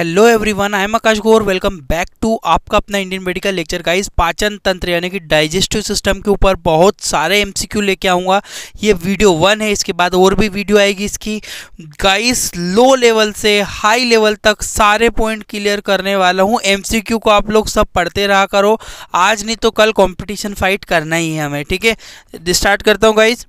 hello everyone I am Akash Gaur welcome back to आपका अपना Indian medical lecture guys पाचन तंत्र यानी कि डाइजेस्टिव सिस्टम के ऊपर बहुत सारे एमसीक्यू लेके आऊँगा ये वीडियो वन है इसके बाद और भी वीडियो आएगी इसकी गाइस लो लेवल से हाई लेवल तक सारे पॉइंट क्लियर करने वाला हूँ एम को आप लोग सब पढ़ते रहा करो आज नहीं तो कल कॉम्पिटिशन फाइट करना ही है हमें ठीक है स्टार्ट करता हूँ गाइज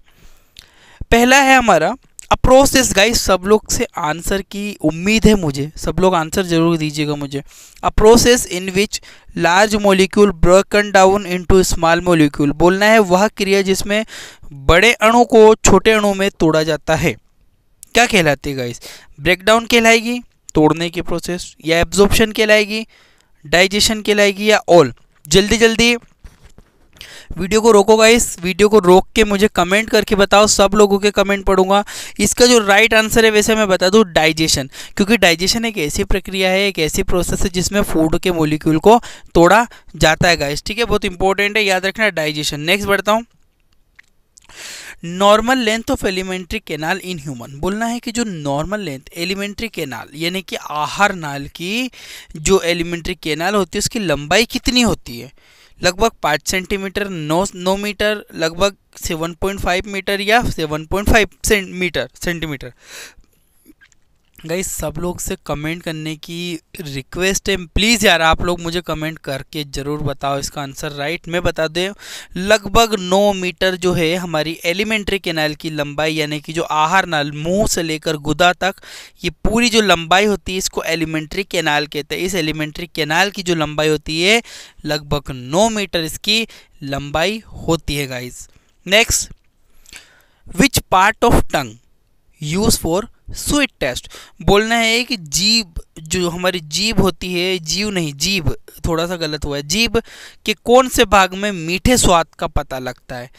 पहला है हमारा अप्रोच दिस गाइस सब लोग से आंसर की उम्मीद है मुझे सब लोग आंसर जरूर दीजिएगा मुझे a process in which large molecule broken down into small molecule बोलना है वह क्रिया जिसमें बड़े अणु को छोटे अणु में तोड़ा जाता है क्या कहलाती है गाइस ब्रेकडाउन कहलाएगी तोड़ने की प्रोसेस या एब्जॉर्प्शन कहलाएगी डाइजेशन कहलाएगी या ऑल जल्दी जल्दी वीडियो को रोको गाइस वीडियो को रोक के मुझे कमेंट करके बताओ सब लोगों के कमेंट पढ़ूंगा इसका जो राइट आंसर है वैसे मैं बता दूँ डाइजेशन क्योंकि डाइजेशन एक ऐसी प्रक्रिया है एक ऐसी प्रोसेस है जिसमें फूड के मोलिक्यूल को तोड़ा जाता है गाइस ठीक है बहुत इंपॉर्टेंट है याद रखना डाइजेशन नेक्स्ट बढ़ता हूँ normal length of elementary canal in human बोलना है कि जो नॉर्मल लेंथ एलिमेंट्री केनाल यानी कि आहार नाल की जो एलिमेंट्री केनाल होती है उसकी लंबाई कितनी होती है लगभग पाँच सेंटीमीटर नौ नौ मीटर लगभग सेवन पॉइंट फाइव मीटर या seven point five metre centimetre गई सब लोग से कमेंट करने की रिक्वेस्ट है प्लीज़ यार आप लोग मुझे कमेंट करके ज़रूर बताओ इसका आंसर राइट मैं बता दें लगभग 9 मीटर जो है हमारी एलिमेंट्री कैनाल की लंबाई यानी कि जो आहार नाल मुंह से लेकर गुदा तक ये पूरी जो लंबाई होती है इसको एलिमेंट्री कैनाल कहते हैं इस एलिमेंट्री कैनाल की जो लंबाई होती है लगभग नौ मीटर इसकी लंबाई होती है guys next which part of tongue use for sweet taste बोलना है कि जीभ जो हमारी जीभ होती है जीव नहीं जीभ थोड़ा सा गलत हुआ है जीभ के कौन से भाग में मीठे स्वाद का पता लगता है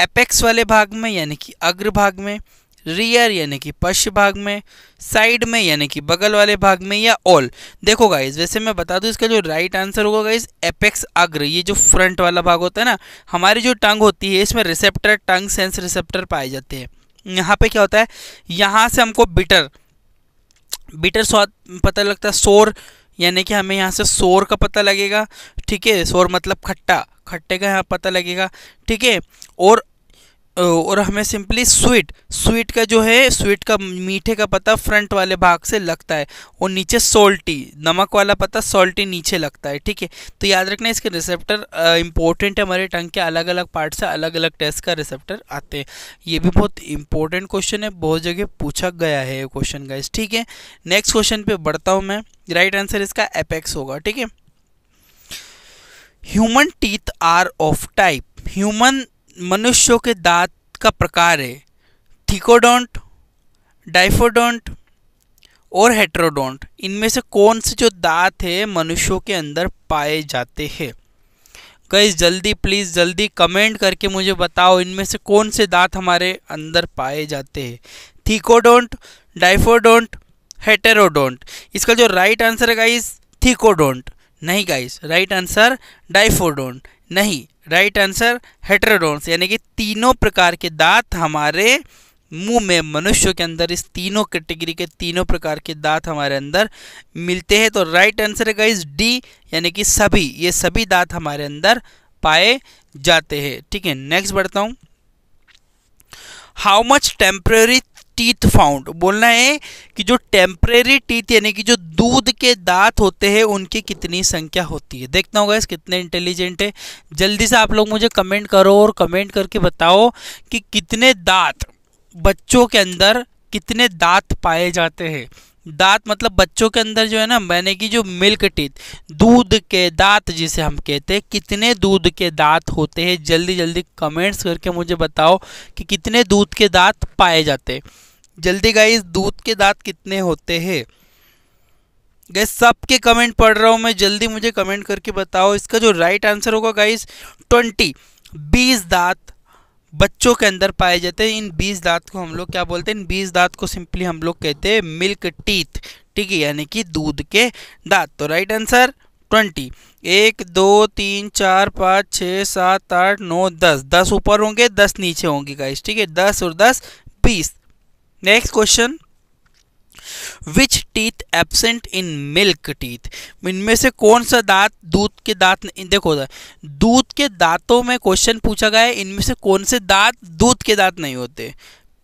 एपेक्स वाले भाग में यानी कि अग्र भाग में रियर यानी कि पश्च भाग में साइड में यानी कि बगल वाले भाग में या ऑल देखो गाइज वैसे मैं बता दूँ इसका जो राइट आंसर होगा गाइज एपेक्स अग्र ये जो फ्रंट वाला भाग होता है ना हमारी जो टंग होती है इसमें रिसेप्टर टंग सेंस रिसेप्टर पाए जाते हैं यहाँ पे क्या होता है यहाँ से हमको बिटर बिटर स्वाद पता लगता है सोर यानी कि हमें यहाँ से सोर का पता लगेगा ठीक है सोर मतलब खट्टा खट्टे का यहाँ पता लगेगा ठीक है और और हमें सिंपली स्वीट स्वीट का जो है स्वीट का मीठे का पता फ्रंट वाले भाग से लगता है और नीचे सोल्टी नमक वाला पता सोल्टी नीचे लगता है ठीक है तो याद रखना इसके रिसेप्टर इंपॉर्टेंट है हमारे टंग के अलग अलग पार्ट से अलग अलग टेस्ट का रिसेप्टर आते हैं ये भी बहुत इंपॉर्टेंट क्वेश्चन है बहुत जगह पूछा गया है ये क्वेश्चन गाइस ठीक है नेक्स्ट क्वेश्चन पर बढ़ता हूँ मैं राइट आंसर इसका एपेक्स होगा ठीक है human teeth are of type human मनुष्यों के दांत का प्रकार है थिकोडोंट डाइफोडोंट और हेट्रोडोंट इनमें से कौन से जो दांत है मनुष्यों के अंदर पाए जाते हैं गई जल्दी प्लीज़ जल्दी कमेंट करके मुझे बताओ इनमें से कौन से दांत हमारे अंदर पाए जाते हैं थीकोडोंट डाइफोडोंट हेटेरोडोंट इसका जो राइट आंसर है गाइस थीकोडोंट नहीं गाइस राइट आंसर डाइफोडोंट नहीं राइट आंसर हेट्रोडोन्स यानी कि तीनों प्रकार के दांत हमारे मुंह में मनुष्य के अंदर इस तीनों कैटेगरी के तीनों प्रकार के दांत हमारे अंदर मिलते हैं तो राइट आंसर है इस डी यानी कि सभी ये सभी दांत हमारे अंदर पाए जाते हैं ठीक है नेक्स्ट बढ़ता हूँ how much temporary teeth found बोलना है कि जो टेम्प्रेरी टीथ यानी कि जो दूध के दांत होते हैं उनकी कितनी संख्या होती है देखना होगा इस कितने इंटेलिजेंट है जल्दी से आप लोग मुझे कमेंट करो और कमेंट करके बताओ कि कितने दांत बच्चों के अंदर कितने दांत पाए जाते हैं दांत मतलब बच्चों के अंदर जो है ना मैंने कि जो मिल्क टीथ दूध के दांत जिसे हम कहते हैं कितने दूध के दांत होते हैं जल्दी जल्दी कमेंट्स करके मुझे बताओ कि कितने दूध के दांत पाए जाते हैं जल्दी गाइस दूध के दांत कितने होते हैं गैस सबके कमेंट पढ़ रहा हूँ मैं जल्दी मुझे कमेंट करके बताओ इसका जो राइट आंसर होगा गाइस ट्वेंटी बीस दांत बच्चों के अंदर पाए जाते हैं इन बीस दांत को हम लोग क्या बोलते हैं इन बीस दांत को सिंपली हम लोग कहते हैं मिल्क टीथ ठीक है यानी कि दूध के दांत तो राइट आंसर ट्वेंटी एक दो तीन चार पाँच छः सात आठ नौ दस दस ऊपर होंगे दस नीचे होंगे गाइस ठीक है दस और दस बीस next question which teeth absent in milk teeth इनमें से कौन सा दांत दूध के दांत देखो दूध के दांतों में क्वेश्चन पूछा गया है इनमें से कौन से दांत दूध के दांत नहीं होते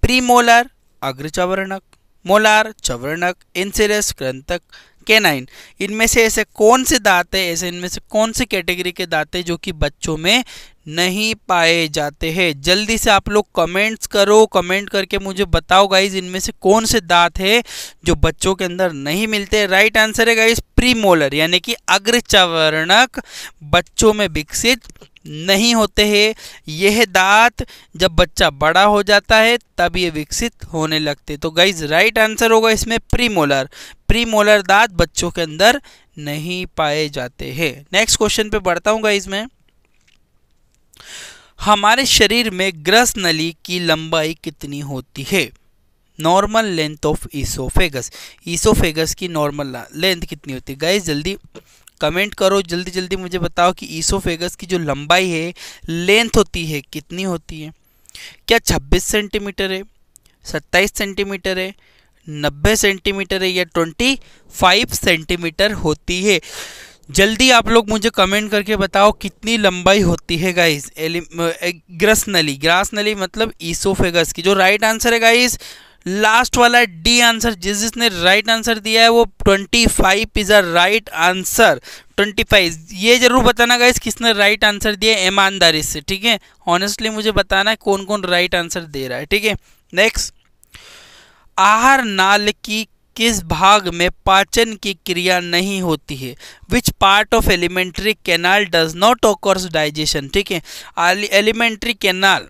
प्रीमोलर अग्रचवर्णक मोलार चवर्णक इंसिरस ग्रंथक कैनाइन इनमें से ऐसे कौन से दांत है ऐसे इनमें से कौन से कैटेगरी के दांत है जो कि बच्चों में नहीं पाए जाते हैं जल्दी से आप लोग कमेंट्स करो कमेंट करके मुझे बताओ गाइज इनमें से कौन से दांत है जो बच्चों के अंदर नहीं मिलते राइट आंसर है गाइज प्रीमोलर यानी कि अग्रचवर्णक बच्चों में विकसित नहीं होते हैं यह दांत जब बच्चा बड़ा हो जाता है तब ये विकसित होने लगते तो गाइज राइट आंसर होगा इसमें प्रीमोलर प्रीमोलर दांत बच्चों के अंदर नहीं पाए जाते हैं नेक्स्ट क्वेश्चन पे बढ़ता हूँ गाइज मैं हमारे शरीर में ग्रस नली की लंबाई कितनी होती है normal length of oesophagus oesophagus की नॉर्मल लेंथ कितनी होती है गाइस जल्दी कमेंट करो जल्दी जल्दी मुझे बताओ कि ईसोफेगस की जो लंबाई है लेंथ होती है कितनी होती है क्या 26 सेंटीमीटर है 27 सेंटीमीटर है 90 सेंटीमीटर है या 25 सेंटीमीटर होती है जल्दी आप लोग मुझे कमेंट करके बताओ कितनी लंबाई होती है गाइस ग्रस नली ग्रास नली मतलब ईसोफेगस की जो राइट आंसर है गाइस लास्ट वाला डी आंसर जिस जिसने राइट आंसर दिया है वो twenty five is a right answer twenty five ये ज़रूर बताना गाइस किसने राइट आंसर दिया है ईमानदारी से ठीक है ऑनेस्टली मुझे बताना है कौन कौन राइट आंसर दे रहा है ठीक है नेक्स्ट आहार नाल की किस भाग में पाचन की क्रिया नहीं होती है which part of elementary canal does not occurs digestion ठीक है एलिमेंट्री कैनाल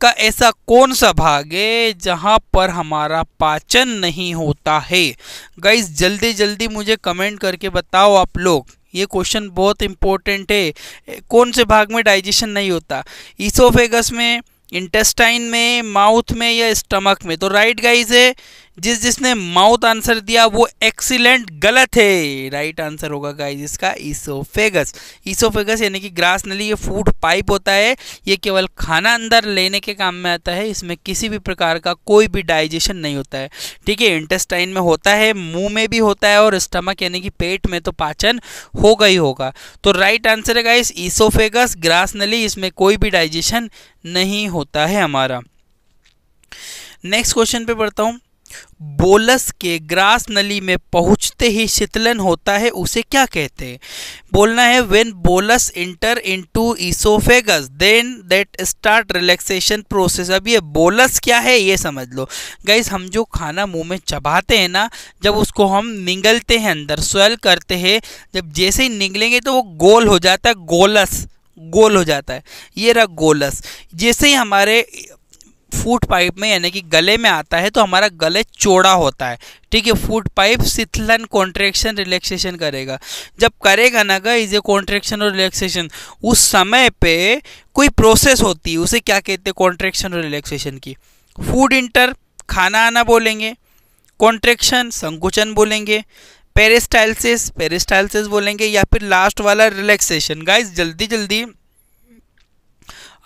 का ऐसा कौन सा भाग है जहाँ पर हमारा पाचन नहीं होता है गाइज जल्दी जल्दी मुझे कमेंट करके बताओ आप लोग ये क्वेश्चन बहुत इम्पोर्टेंट है कौन से भाग में डाइजेशन नहीं होता ईसोफेगस में इंटेस्टाइन में माउथ में या स्टमक में तो राइट गाइज है जिस जिसने माउथ आंसर दिया वो एक्सीलेंट गलत है राइट आंसर होगा गाइज इसका ईसोफेगस ईसोफेगस यानी कि ग्रास नली ये फूड पाइप होता है ये केवल खाना अंदर लेने के काम में आता है इसमें किसी भी प्रकार का कोई भी डाइजेशन नहीं होता है ठीक है इंटेस्टाइन में होता है मुंह में भी होता है और स्टमक यानी कि पेट में तो पाचन होगा ही होगा तो राइट आंसर है गाइज ईसोफेगस ग्रास नली इसमें कोई भी डाइजेशन नहीं होता है हमारा नेक्स्ट क्वेश्चन पे पढ़ता हूँ बोलस के ग्रास नली में पहुंचते ही शीतलन होता है उसे क्या कहते हैं बोलना है when bolus enter into oesophagus then that start relaxation process अब ये बोलस क्या है ये समझ लो गैस हम जो खाना मुंह में चबाते हैं ना जब उसको हम निगलते हैं अंदर स्वेल करते हैं जब जैसे ही निगलेंगे तो वो गोल हो जाता है गोलस गोल हो जाता है ये रहा गोलस जैसे ही हमारे फूट पाइप में यानी कि गले में आता है तो हमारा गले चौड़ा होता है ठीक है फूड पाइप शिथिलन कॉन्ट्रेक्शन रिलैक्सेशन करेगा जब करेगा ना गाइज ए कॉन्ट्रेक्शन और रिलैक्सेशन उस समय पे कोई प्रोसेस होती है उसे क्या कहते हैं कॉन्ट्रेक्शन और रिलैक्सेशन की फूड इंटर खाना आना बोलेंगे कॉन्ट्रेक्शन संकुचन बोलेंगे पेरेस्टाइलसिस पेरेस्टाइलसिस बोलेंगे या फिर लास्ट वाला रिलैक्सेशन गाइज जल्दी जल्दी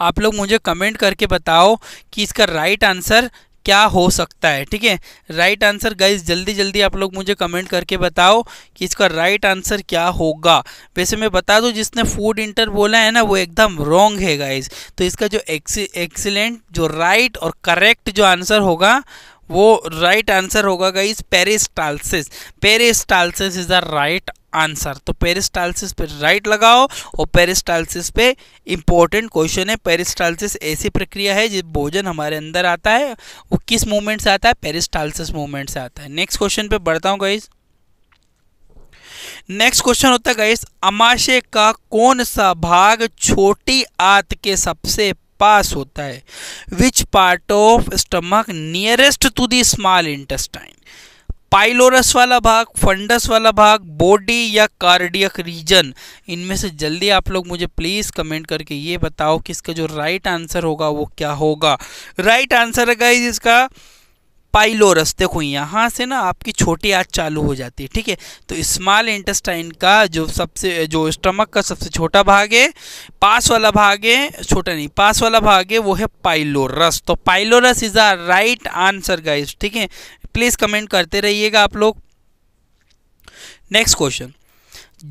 आप लोग मुझे कमेंट करके बताओ कि इसका राइट आंसर क्या हो सकता है ठीक है राइट आंसर गाइज जल्दी जल्दी आप लोग मुझे कमेंट करके बताओ कि इसका राइट आंसर क्या होगा वैसे मैं बता दूं जिसने फूड इंटर बोला है ना वो एकदम रॉन्ग है गाइज तो इसका जो एक्सीलेंट जो राइट और करेक्ट जो आंसर होगा वो राइट आंसर होगा guys peristalsis peristalsis is the right answer तो पेरिस्टाइलिस पे राइट लगाओ और पेरिस्टाइलिस पे इंपॉर्टेंट क्वेश्चन है पेरिस्टाइलिस ऐसी प्रक्रिया है जिस भोजन हमारे अंदर आता है वो किस मूवमेंट से आता है पेरिस्टाइलिस मूवमेंट से आता है नेक्स्ट क्वेश्चन पे बढ़ता हूँ गाइज नेक्स्ट क्वेश्चन होता है गाइस अमाशय का कौन सा भाग छोटी आत के सबसे पास होता है which part of stomach nearest to the small intestine pylorus वाला भाग फंडस वाला भाग बॉडी या कार्डियक रीजन इनमें से जल्दी आप लोग मुझे प्लीज़ कमेंट करके ये बताओ कि इसका जो राइट आंसर होगा वो क्या होगा राइट आंसर है गाइज इसका पाइलोरस देखो यहाँ से ना आपकी छोटी आँच चालू हो जाती है ठीक है तो स्मॉल इंटेस्टाइन का जो सबसे जो स्टमक का सबसे छोटा भाग है पास वाला भाग है छोटा नहीं पास वाला भाग है वो है पाइलोरस तो pylorus is a right answer guys ठीक है प्लीज़ कमेंट करते रहिएगा आप लोग नेक्स्ट क्वेश्चन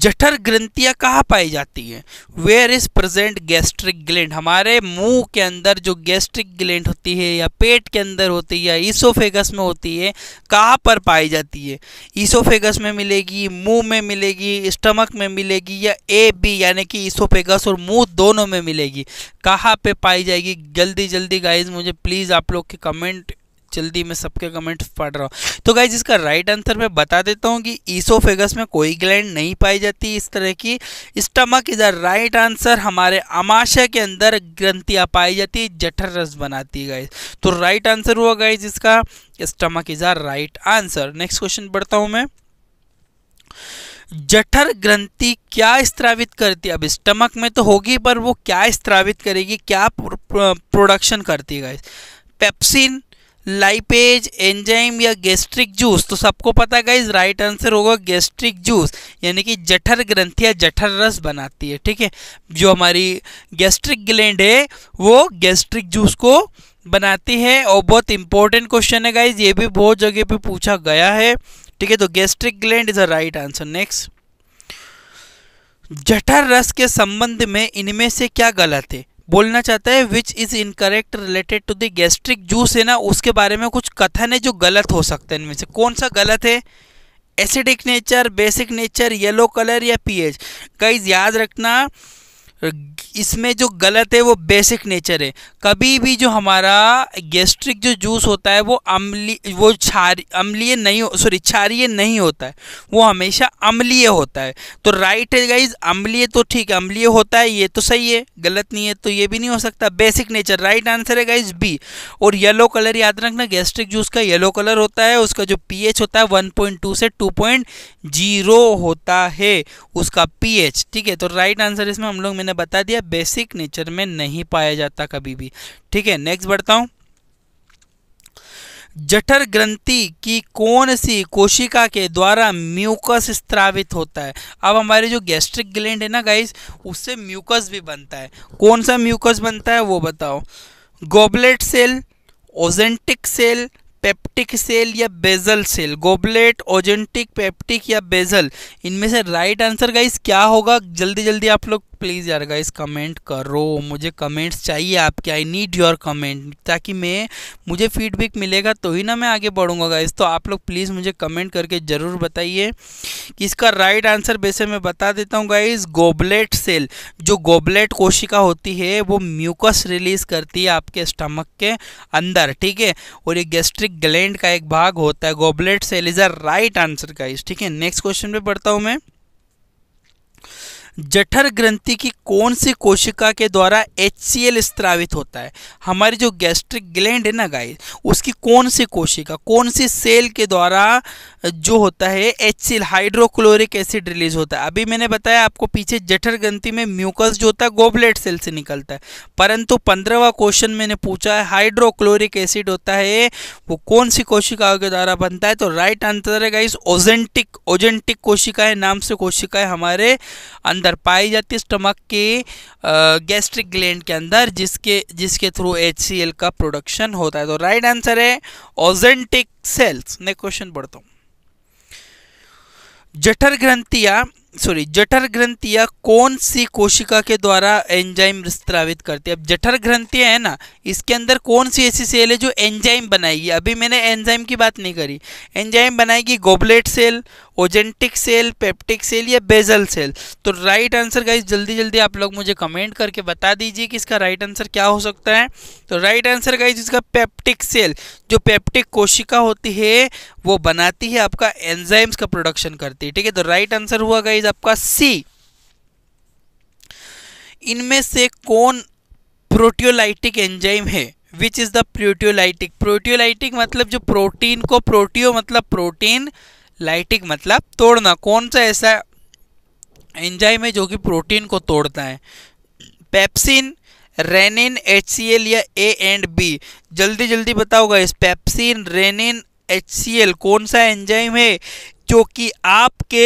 जठर ग्रंथियाँ कहाँ पाई जाती हैं where is present gastric gland हमारे मुंह के अंदर जो गैस्ट्रिक ग्लैंड होती है या पेट के अंदर होती है या ईसोफेगस में होती है कहाँ पर पाई जाती है ईसोफेगस में मिलेगी मुंह में मिलेगी स्टमक में मिलेगी या ए बी यानी कि ईसोफेगस और मुंह दोनों में मिलेगी कहाँ पे पाई जाएगी जल्दी जल्दी गाइज मुझे प्लीज़ आप लोग के कमेंट जल्दी मैं सबके कमेंट पढ़ रहा हूँ तो गाइज इसका राइट आंसर मैं बता देता हूँ कि ईसोफेगस में कोई ग्लैंड नहीं पाई जाती इस तरह की stomach is a right answer हमारे अमाशय के अंदर ग्रंथियाँ पाई जाती है जठर रस बनाती है गाइज तो राइट आंसर हुआ गाइज इसका stomach is a right answer next question पढ़ता हूँ मैं जठर ग्रंथि क्या स्त्रावित करती है अब स्टमक में तो होगी पर वो क्या स्त्रावित करेगी क्या प्रोडक्शन करती है गाइस पेप्सिन लाइपेज एंजाइम या गैस्ट्रिक जूस तो सबको पता है गाइज राइट आंसर होगा गैस्ट्रिक जूस यानी कि जठर ग्रंथियाँ जठर रस बनाती है ठीक है जो हमारी गैस्ट्रिक ग्लैंड है वो गैस्ट्रिक जूस को बनाती है और बहुत इंपॉर्टेंट क्वेश्चन है गाइज ये भी बहुत जगह पे पूछा गया है ठीक है तो gastric gland is a right answer next जठर रस के संबंध में इनमें से क्या गलत है बोलना चाहता है which is incorrect related to the gastric juice है ना उसके बारे में कुछ कथन है जो गलत हो सकता है इनमें से कौन सा गलत है acidic nature basic nature yellow colour या पीएच एच याद रखना इसमें जो गलत है वो बेसिक नेचर है कभी भी जो हमारा गैस्ट्रिक जो जूस होता है वो अम्ली वो क्षार अम्लीय नहीं सॉरी क्षारीय नहीं होता है वो हमेशा अम्लीय होता है तो राइट है गाइज अम्लीय तो ठीक है अम्लीय होता है ये तो सही है गलत नहीं है तो ये भी नहीं हो सकता बेसिक नेचर राइट आंसर है गाइज बी और येलो कलर याद रखना गैस्ट्रिक जूस का येलो कलर होता है उसका जो पी होता है वन से टू होता है उसका पी ठीक है तो राइट आंसर इसमें हम लोग मैंने मैंने बता दिया बेसिक नेचर में नहीं पाया जाता कभी भी ठीक है नेक्स्ट बढ़ता हूँ जठर ग्रंथि की कौन सी कोशिका के द्वारा म्यूकस स्त्रावित होता है अब हमारे जो गैस्ट्रिक ग्लैंड है ना गाइस उससे म्यूकस भी बनता है कौन सा म्यूकस बनता है वो बताओ goblet cell oxyntic cell peptic cell या basal cell goblet oxyntic peptic या बेजल इनमें से राइट आंसर गाइस क्या होगा जल्दी जल्दी आप लोग प्लीज़ यार गाइस कमेंट करो मुझे कमेंट्स चाहिए आपके आई नीड योर कमेंट ताकि मैं मुझे फीडबैक मिलेगा तो ही ना मैं आगे बढ़ूँगा गाइस तो आप लोग प्लीज़ मुझे कमेंट करके ज़रूर बताइए कि इसका राइट आंसर वैसे मैं बता देता हूँ गाइस गोबलेट सेल जो गोबलेट कोशिका होती है वो म्यूकस रिलीज़ करती है आपके स्टमक के अंदर ठीक है और ये गैस्ट्रिक ग्लैंड का एक भाग होता है goblet cell is a right answer guys ठीक है नेक्स्ट क्वेश्चन पे पढ़ता हूँ मैं जठर ग्रंथि की कौन सी कोशिका के द्वारा एच स्त्रावित होता है हमारी जो गैस्ट्रिक ग्लैंड है ना गाइस उसकी कौन सी कोशिका कौन सी सेल के द्वारा जो होता है एच हाइड्रोक्लोरिक एसिड रिलीज होता है अभी मैंने बताया आपको पीछे जठर ग्रंथि में म्यूकस जो होता है गोबलेट सेल से निकलता है परंतु पंद्रहवा क्वेश्चन मैंने पूछा है हाइड्रोक्लोरिक एसिड होता है वो कौन सी कोशिकाओं के द्वारा बनता है तो राइट आंसर है इस ओजेंटिक ओजेंटिक कोशिकाएं नाम से कोशिकाएं हमारे अंदर पाई जाती है स्टमक के गैस्ट्रिक ग्लैंड के अंदर जिसके जिसके थ्रू एच का प्रोडक्शन होता है तो राइट आंसर है ओजेंटिक सेल्स नेक्स्ट क्वेश्चन पढ़ता हूँ जठर ग्रंथिया सॉरी जठर ग्रंथियाँ कौन सी कोशिका के द्वारा एंजाइम स्त्रावित करती है अब जठर ग्रंथिया है ना इसके अंदर कौन सी ऐसी सेल है जो एंजाइम बनाएगी अभी मैंने एंजाइम की बात नहीं करी एंजाइम बनाएगी goblet cell oxyntic cell peptic cell या बेजल सेल तो राइट आंसर गाइज जल्दी जल्दी आप लोग मुझे कमेंट करके बता दीजिए कि इसका राइट आंसर क्या हो सकता है तो राइट आंसर गाइज इसका पेप्टिक सेल जो पेप्टिक कोशिका होती है वो बनाती है आपका एंजाइम्स का प्रोडक्शन करती है ठीक है तो राइट आंसर हुआ गाइज आपका सी इनमें से कौन प्रोटियोलाइटिक एंजाइम है which is the proteolytic proteolytic मतलब जो प्रोटीन को प्रोटियो मतलब प्रोटीन लाइटिक मतलब तोड़ना कौन सा ऐसा एंजाइम है जो कि प्रोटीन को तोड़ता है पेप्सिन रेनिन एच या ए एंड बी जल्दी जल्दी बताओगा इस पेप्सिन रेनिन एच कौन सा एंजाइम है जो कि आपके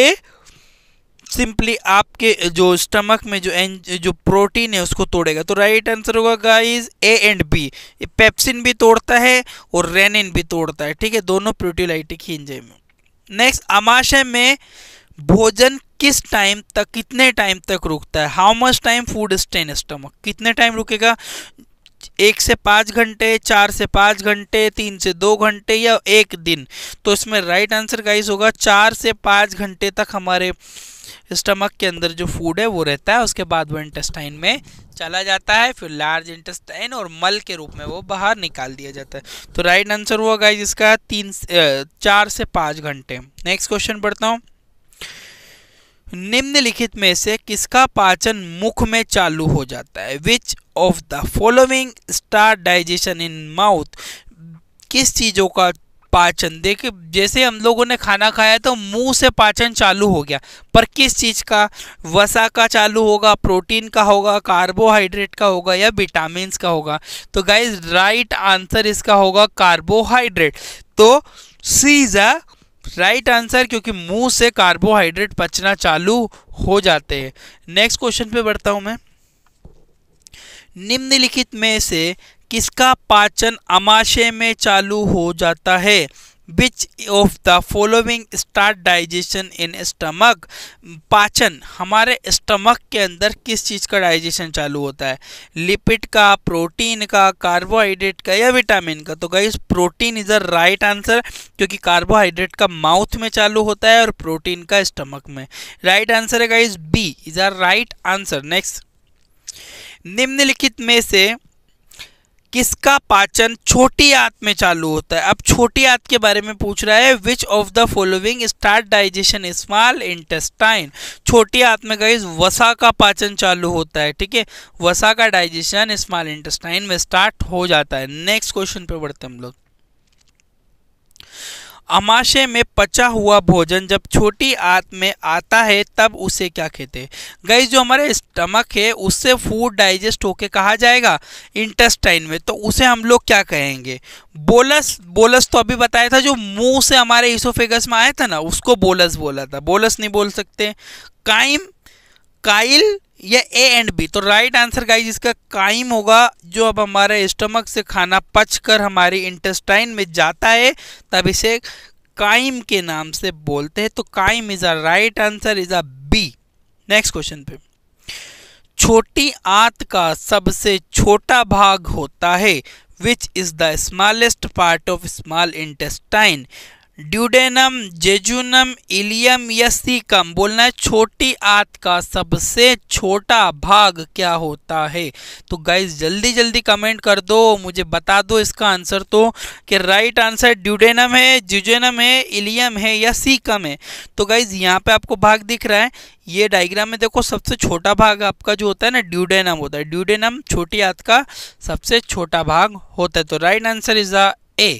सिंपली आपके जो स्टमक में जो एन जो प्रोटीन है उसको तोड़ेगा तो राइट आंसर होगा guys A and B pepsin भी तोड़ता है और रेनिन भी तोड़ता है ठीक है दोनों प्रोटीलाइटिक ही एंजाइम है नेक्स्ट अमाशय में भोजन किस टाइम तक कितने टाइम तक रुकता है how much time food stay in stomach कितने टाइम रुकेगा एक से पाँच घंटे चार से पाँच घंटे तीन से दो घंटे या एक दिन तो इसमें राइट आंसर गाइस होगा चार से पाँच घंटे तक हमारे स्टमक के अंदर जो फूड है वो रहता है उसके बाद वो इंटेस्टाइन में चला जाता है फिर लार्ज इंटेस्टाइन और मल के रूप में वो बाहर निकाल दिया जाता है तो राइट आंसर हुआ गाइज इसका तीन चार से पाँच घंटे नेक्स्ट क्वेश्चन पढ़ता हूँ निम्नलिखित में से किसका पाचन मुख में चालू हो जाता है which of the following start digestion in mouth किस चीज़ों का पाचन देखिए जैसे हम लोगों ने खाना खाया तो मुंह से पाचन चालू हो गया पर किस चीज़ का वसा का चालू होगा प्रोटीन का होगा कार्बोहाइड्रेट का होगा या विटामिन का होगा तो गाइज राइट आंसर इसका होगा कार्बोहाइड्रेट तो C is a right answer क्योंकि मुंह से कार्बोहाइड्रेट पचना चालू हो जाते हैं नेक्स्ट क्वेश्चन पे बढ़ता हूँ मैं निम्नलिखित में से किसका पाचन अमाशय में चालू हो जाता है which of the following start digestion in stomach पाचन हमारे स्टमक के अंदर किस चीज़ का डाइजेशन चालू होता है लिपिड का प्रोटीन का कार्बोहाइड्रेट का या विटामिन का तो guys protein is a right answer क्योंकि कार्बोहाइड्रेट का माउथ में चालू होता है और प्रोटीन का स्टमक में राइट आंसर है guys B is a right answer next निम्नलिखित में से किसका पाचन छोटी आंत में चालू होता है अब छोटी आंत के बारे में पूछ रहा है which of the following start digestion small intestine छोटी आंत में गई वसा का पाचन चालू होता है ठीक है वसा का डाइजेशन स्मॉल इंटेस्टाइन में स्टार्ट हो जाता है नेक्स्ट क्वेश्चन पे बढ़ते हम लोग अमाशय में पचा हुआ भोजन जब छोटी आंत में आता है तब उसे क्या कहते हैं गई जो हमारे स्टमक है उससे फूड डाइजेस्ट होके कहा जाएगा इंटेस्टाइन में तो उसे हम लोग क्या कहेंगे बोलस बोलस तो अभी बताया था जो मुंह से हमारे इसोफेगस में आया था ना उसको बोलस बोला था बोलस नहीं बोल सकते काइम काइल या ए एंड बी तो राइट आंसर गाइज इसका काइम होगा जो अब हमारे स्टमक से खाना पचकर हमारी इंटेस्टाइन में जाता है तब इसे काइम के नाम से बोलते हैं तो chyme is a right answer is a B next question पे छोटी आंत का सबसे छोटा भाग होता है which is the smallest part of small intestine duodenum jejunum ileum यस्तिकम बोलना है छोटी आत का सबसे छोटा भाग क्या होता है तो गाइज जल्दी जल्दी कमेंट कर दो मुझे बता दो इसका आंसर तो कि राइट आंसर ड्यूडेनम है जेजुनम है इलियम है या सीकम है तो गाइज यहाँ पे आपको भाग दिख रहा है ये डायग्राम में देखो सबसे छोटा भाग आपका जो होता है ना ड्यूडेनम होता है ड्यूडेनम छोटी आत का सबसे छोटा भाग होता है तो right answer is a A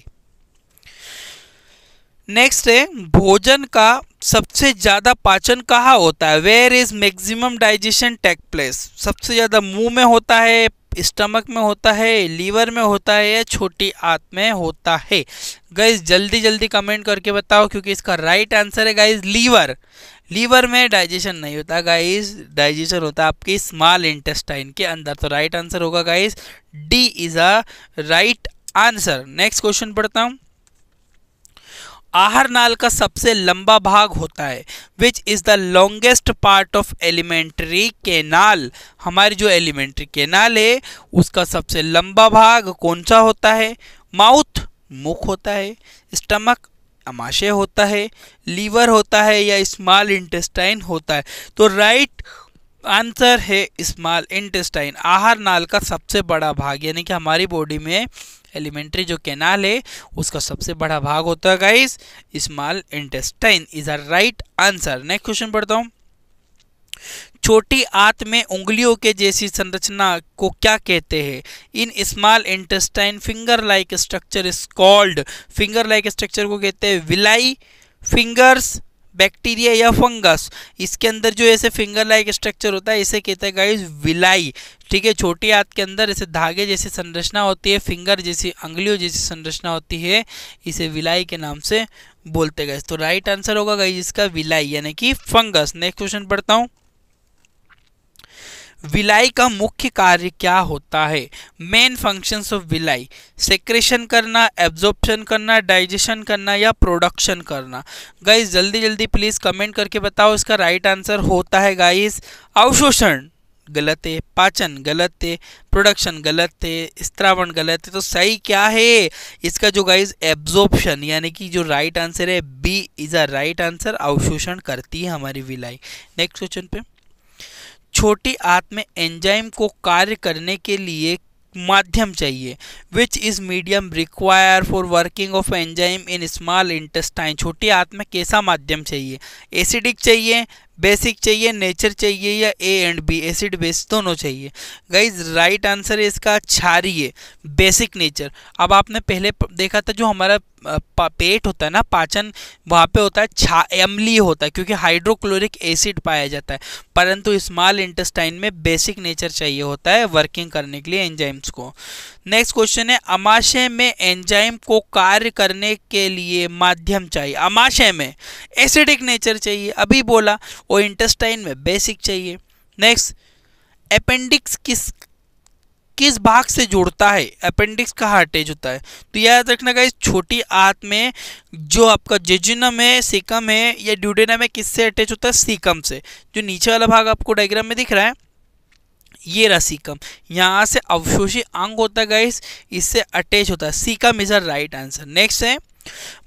next है भोजन का सबसे ज़्यादा पाचन कहाँ होता है where is maximum digestion take place सबसे ज़्यादा मुंह में होता है स्टमक में होता है लीवर में होता है या छोटी आंत में होता है गाइज जल्दी जल्दी कमेंट करके बताओ क्योंकि इसका राइट आंसर है गाइज लीवर लीवर में डाइजेशन नहीं होता गाइज डाइजेशन होता है आपके स्मॉल इंटेस्टाइन के अंदर तो राइट आंसर होगा guys D is a right answer next question पढ़ता हूँ आहर नाल का सबसे लंबा भाग होता है which is the longest part of elementary canal हमारी जो एलिमेंट्री केनाल है उसका सबसे लंबा भाग कौन सा होता है माउथ मुख होता है स्टमक अमाशय होता है लीवर होता है या स्मॉल इंटेस्टाइन होता है तो राइट आंसर है स्मॉल इंटेस्टाइन आहार नाल का सबसे बड़ा भाग यानी कि हमारी बॉडी में एलिमेंट्री जो कैनाल है उसका सबसे बड़ा भाग होता है guys small intestine is a right answer next question पढ़ता हूँ छोटी आंत में उंगलियों के जैसी संरचना को क्या कहते हैं in small intestine finger like structure is called finger like structure को कहते हैं विलाई फिंगर्स बैक्टीरिया या फंगस इसके अंदर जो ऐसे फिंगर लाइक स्ट्रक्चर होता है इसे कहते हैं गाइज विलाई ठीक है छोटे हाथ के अंदर ऐसे धागे जैसी संरचना होती है फिंगर जैसी अंगलियों जैसी संरचना होती है इसे विलाई के नाम से बोलते गए तो राइट आंसर होगा गाइज इसका विलाई यानी कि फंगस नेक्स्ट क्वेश्चन पढ़ता हूँ विलाई का मुख्य कार्य क्या होता है main functions of villi secretion करना एब्जॉर्प्शन करना डाइजेशन करना या प्रोडक्शन करना गाइस जल्दी जल्दी प्लीज़ कमेंट करके बताओ इसका राइट आंसर होता है गाइस अवशोषण गलत है पाचन गलत है प्रोडक्शन गलत है स्त्रावण गलत है तो सही क्या है इसका जो गाइज एब्जॉर्प्शन यानी कि जो राइट आंसर है B is a right answer अवशोषण करती है हमारी विलाई नेक्स्ट क्वेश्चन पे छोटी आंत में एंजाइम को कार्य करने के लिए माध्यम चाहिए which is medium require for working of enzyme in small intestine छोटी आंत में कैसा माध्यम चाहिए एसिडिक चाहिए बेसिक चाहिए नेचर चाहिए या A and B acid base दोनों चाहिए गाइज राइट आंसर है इसका क्षारिय बेसिक नेचर अब आपने पहले देखा था जो हमारा पेट होता है ना पाचन वहाँ पे होता है छा अम्ली होता है क्योंकि हाइड्रोक्लोरिक एसिड पाया जाता है परंतु स्मॉल इंटेस्टाइन में बेसिक नेचर चाहिए होता है वर्किंग करने के लिए एंजाइम्स को नेक्स्ट क्वेश्चन है अमाशय में एंजाइम को कार्य करने के लिए माध्यम चाहिए अमाशय में एसिडिक नेचर चाहिए अभी बोला वो इंटेस्टाइन में बेसिक चाहिए नेक्स्ट अपेंडिक्स किस किस भाग से जुड़ता है अपेंडिक्स का हार्टेज होता है तो याद रखना का छोटी आंत में जो आपका जेजुनम है सिकम है या ड्यूडेनम है किससे अटैच होता है सिकम से जो नीचे वाला भाग आपको डायग्राम में दिख रहा है ये रहा सीकम यहाँ से अवशोषी अंग होता है गाइस इससे अटैच होता है caecum is a right answer next है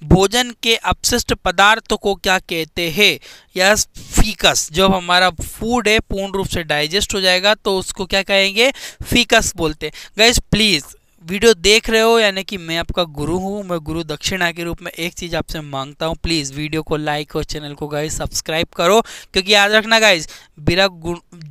भोजन के अपशिष्ट पदार्थ को क्या कहते हैं या फीकस जब हमारा फूड है पूर्ण रूप से डाइजेस्ट हो जाएगा तो उसको क्या कहेंगे फीकस बोलते हैं गैस प्लीज़ वीडियो देख रहे हो यानी कि मैं आपका गुरु हूँ मैं गुरु दक्षिणा के रूप में एक चीज़ आपसे मांगता हूँ प्लीज़ वीडियो को लाइक और चैनल को गाइज सब्सक्राइब करो क्योंकि याद रखना गाइज बिना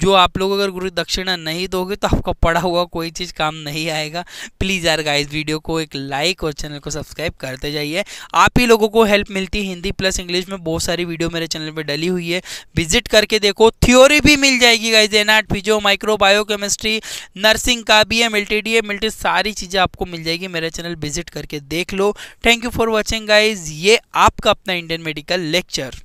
जो आप लोग अगर गुरु दक्षिणा नहीं दोगे तो आपका पढ़ा हुआ कोई चीज़ काम नहीं आएगा प्लीज़ यार गाइज वीडियो को एक लाइक और चैनल को सब्सक्राइब करते जाइए आप ही लोगों को हेल्प मिलती है हिंदी प्लस इंग्लिश में बहुत सारी वीडियो मेरे चैनल पर डली हुई है विजिट करके देखो थ्योरी भी मिल जाएगी guys anat physio micro biochemistry nursing का भी है एल डी एम सारी चीज़ें आपको मिल जाएगी मेरा चैनल विजिट करके देख लो thank you for watching guys ये आपका अपना इंडियन मेडिकल लेक्चर